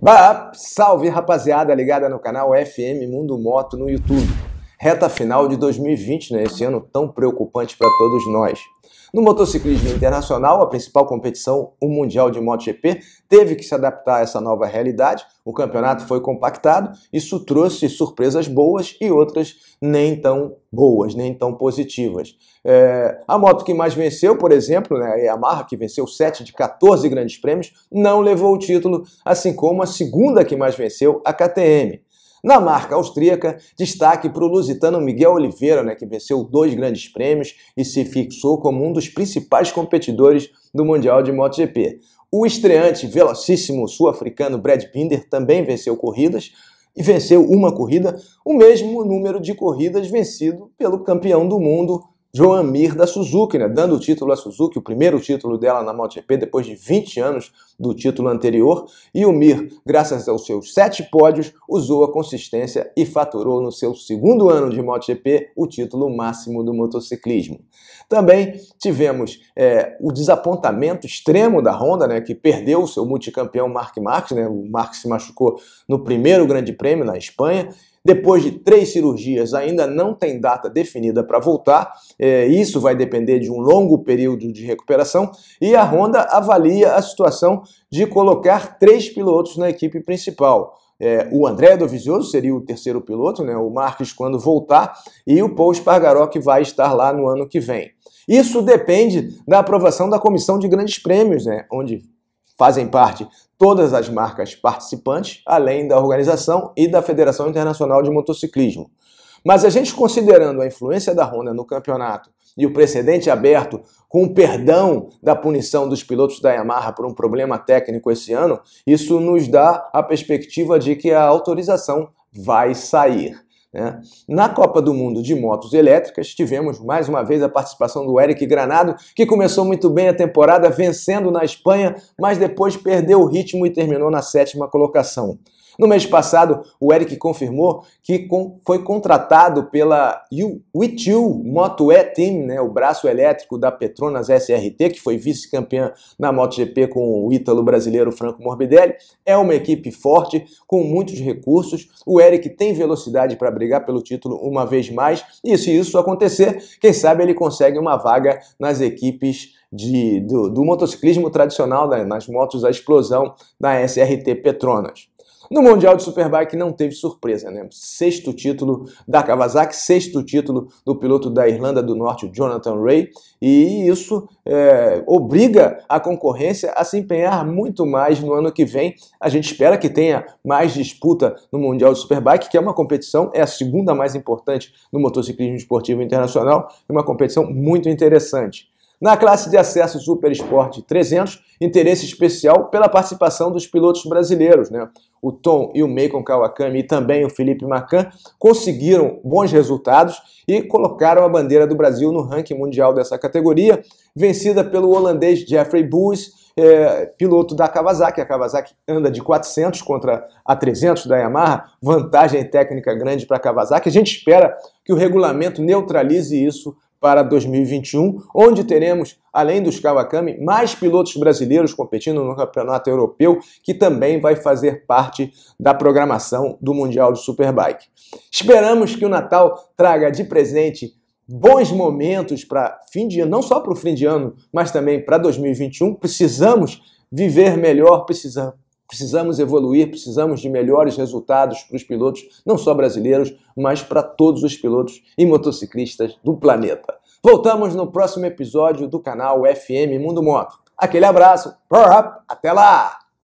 Bah, salve rapaziada ligada no canal FM Mundo Moto no YouTube. Reta final de 2020, né? esse ano tão preocupante para todos nós. No motociclismo internacional, a principal competição, o Mundial de MotoGP, teve que se adaptar a essa nova realidade. O campeonato foi compactado, isso trouxe surpresas boas e outras nem tão boas, nem tão positivas. É, a moto que mais venceu, por exemplo, né, a Yamaha, que venceu 7 de 14 grandes prêmios, não levou o título, assim como a segunda que mais venceu, a KTM. Na marca austríaca, destaque para o lusitano Miguel Oliveira, né, que venceu dois grandes prêmios e se fixou como um dos principais competidores do Mundial de MotoGP. O estreante velocíssimo sul-africano Brad Binder também venceu corridas e venceu uma corrida, o mesmo número de corridas vencido pelo campeão do mundo Mir da Suzuki, né? dando o título à Suzuki, o primeiro título dela na MotoGP depois de 20 anos do título anterior. E o Mir, graças aos seus sete pódios, usou a consistência e faturou no seu segundo ano de MotoGP o título máximo do motociclismo. Também tivemos é, o desapontamento extremo da Honda, né? que perdeu o seu multicampeão Mark Marques. Né? O Marques se machucou no primeiro Grande Prêmio na Espanha depois de três cirurgias, ainda não tem data definida para voltar, é, isso vai depender de um longo período de recuperação. E a Honda avalia a situação de colocar três pilotos na equipe principal. É, o André Dovizioso seria o terceiro piloto, né, o Marques quando voltar, e o Paul Spargaró que vai estar lá no ano que vem. Isso depende da aprovação da comissão de grandes prêmios, né, onde Fazem parte todas as marcas participantes, além da organização e da Federação Internacional de Motociclismo. Mas a gente considerando a influência da Honda no campeonato e o precedente aberto com o perdão da punição dos pilotos da Yamaha por um problema técnico esse ano, isso nos dá a perspectiva de que a autorização vai sair. Né? Na Copa do Mundo de motos elétricas, tivemos mais uma vez a participação do Eric Granado, que começou muito bem a temporada, vencendo na Espanha, mas depois perdeu o ritmo e terminou na sétima colocação. No mês passado, o Eric confirmou que foi contratado pela WeTwo Moto E Team, né, o braço elétrico da Petronas SRT, que foi vice-campeã na MotoGP com o ítalo brasileiro Franco Morbidelli. É uma equipe forte, com muitos recursos. O Eric tem velocidade para brigar brigar pelo título uma vez mais. E se isso acontecer, quem sabe ele consegue uma vaga nas equipes de, do, do motociclismo tradicional, né, nas motos à explosão da SRT Petronas. No Mundial de Superbike não teve surpresa, né? Sexto título da Kawasaki, sexto título do piloto da Irlanda do Norte, Jonathan Ray, e isso é, obriga a concorrência a se empenhar muito mais no ano que vem. A gente espera que tenha mais disputa no Mundial de Superbike, que é uma competição, é a segunda mais importante no motociclismo esportivo internacional, uma competição muito interessante. Na classe de acesso Super Sport 300, interesse especial pela participação dos pilotos brasileiros. Né? O Tom e o Meikon Kawakami e também o Felipe Macan conseguiram bons resultados e colocaram a bandeira do Brasil no ranking mundial dessa categoria, vencida pelo holandês Jeffrey Buys, é, piloto da Kawasaki. A Kawasaki anda de 400 contra a 300 da Yamaha, vantagem técnica grande para a Kawasaki. A gente espera que o regulamento neutralize isso para 2021, onde teremos, além dos Kawakami, mais pilotos brasileiros competindo no Campeonato Europeu, que também vai fazer parte da programação do Mundial de Superbike. Esperamos que o Natal traga de presente bons momentos para fim de ano, não só para o fim de ano, mas também para 2021. Precisamos viver melhor, precisamos Precisamos evoluir, precisamos de melhores resultados para os pilotos, não só brasileiros, mas para todos os pilotos e motociclistas do planeta. Voltamos no próximo episódio do canal FM Mundo Moto. Aquele abraço, até lá!